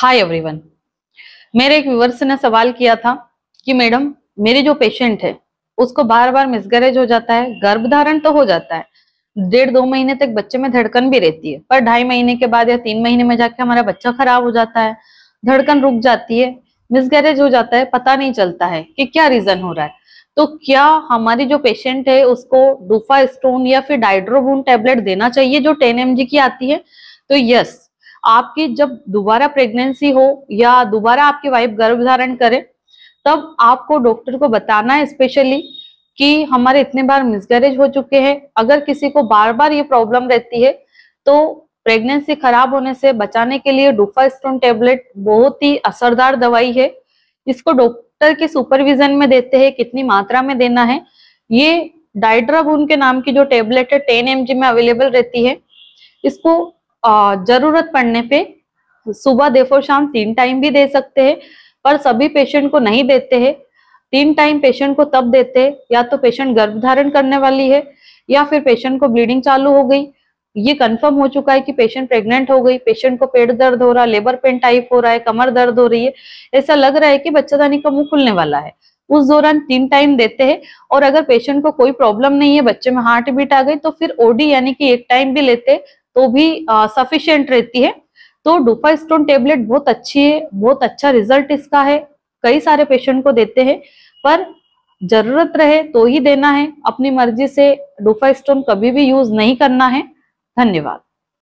hi everyone मेरे एक viewers ने सवाल किया था कि मैडम मेरी जो पेशेंट है उसको बार बार मिसगैरेज हो जाता है गर्भधारण तो हो जाता है डेढ़ दो महीने तक बच्चे में धड़कन भी रहती है पर ढाई महीने के बाद या तीन महीने में जाके हमारा बच्चा खराब हो जाता है धड़कन रुक जाती है मिसगैरेज हो जाता है पता नहीं चलता है कि क्या रीजन हो रहा है तो क्या हमारी जो पेशेंट है उसको डूफा स्टोन या फिर डाइड्रोबून टेबलेट देना चाहिए जो टेन एम की आती है तो यस आपकी जब दोबारा प्रेगनेंसी हो या दोबारा आपकी वाइफ गर्भ धारण करे तब आपको डॉक्टर को बताना है स्पेशली कि हमारे इतने बार मिसगैरेज हो चुके हैं अगर किसी को बार बार ये प्रॉब्लम रहती है तो प्रेगनेंसी खराब होने से बचाने के लिए डुफा स्टोन टेबलेट बहुत ही असरदार दवाई है इसको डॉक्टर के सुपरविजन में देते हैं कितनी मात्रा में देना है ये डाइड्राबून के नाम की जो टेबलेट है टेन एम में अवेलेबल रहती है इसको जरूरत पड़ने पे सुबह देखो शाम तीन टाइम भी दे सकते हैं पर सभी पेशेंट को नहीं देते हैं तीन टाइम पेशेंट को तब देते हैं या तो पेशेंट गर्भ धारण करने वाली है या फिर पेशेंट को ब्लीडिंग चालू हो गई ये कंफर्म हो चुका है कि पेशेंट प्रेग्नेंट हो गई पेशेंट को पेट दर्द हो रहा है लेबर पेन टाइप हो रहा है कमर दर्द हो रही है ऐसा लग रहा है कि बच्चादानी का मुंह खुलने वाला है उस दौरान तीन टाइम देते हैं और अगर पेशेंट को कोई प्रॉब्लम नहीं है बच्चे में हार्ट बीट आ गई तो फिर ओडी यानी कि एक टाइम भी लेते तो भी सफिशियंट रहती है तो डुफा स्टोन टेबलेट बहुत अच्छी है बहुत अच्छा रिजल्ट इसका है कई सारे पेशेंट को देते हैं पर जरूरत रहे तो ही देना है अपनी मर्जी से डुफा स्टोन कभी भी यूज नहीं करना है धन्यवाद